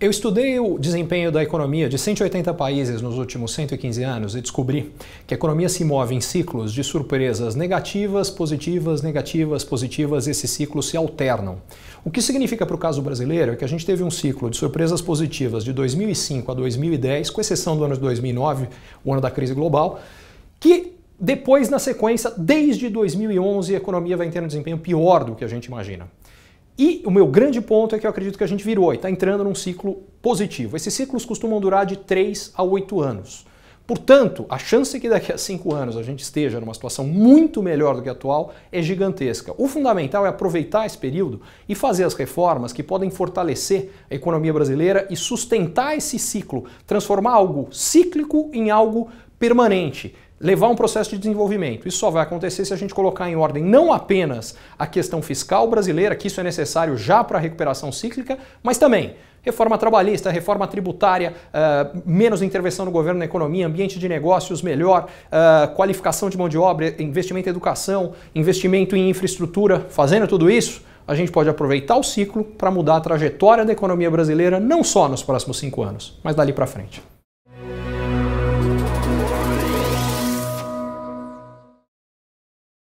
Eu estudei o desempenho da economia de 180 países nos últimos 115 anos e descobri que a economia se move em ciclos de surpresas negativas, positivas, negativas, positivas, esses ciclos se alternam. O que significa para o caso brasileiro é que a gente teve um ciclo de surpresas positivas de 2005 a 2010, com exceção do ano de 2009, o ano da crise global, que depois, na sequência, desde 2011, a economia vem tendo um desempenho pior do que a gente imagina. E o meu grande ponto é que eu acredito que a gente virou e está entrando num ciclo positivo. Esses ciclos costumam durar de 3 a 8 anos. Portanto, a chance que daqui a cinco anos a gente esteja numa situação muito melhor do que a atual é gigantesca. O fundamental é aproveitar esse período e fazer as reformas que podem fortalecer a economia brasileira e sustentar esse ciclo, transformar algo cíclico em algo permanente levar um processo de desenvolvimento. Isso só vai acontecer se a gente colocar em ordem não apenas a questão fiscal brasileira, que isso é necessário já para a recuperação cíclica, mas também reforma trabalhista, reforma tributária, uh, menos intervenção do governo na economia, ambiente de negócios melhor, uh, qualificação de mão de obra, investimento em educação, investimento em infraestrutura, fazendo tudo isso a gente pode aproveitar o ciclo para mudar a trajetória da economia brasileira, não só nos próximos cinco anos, mas dali para frente.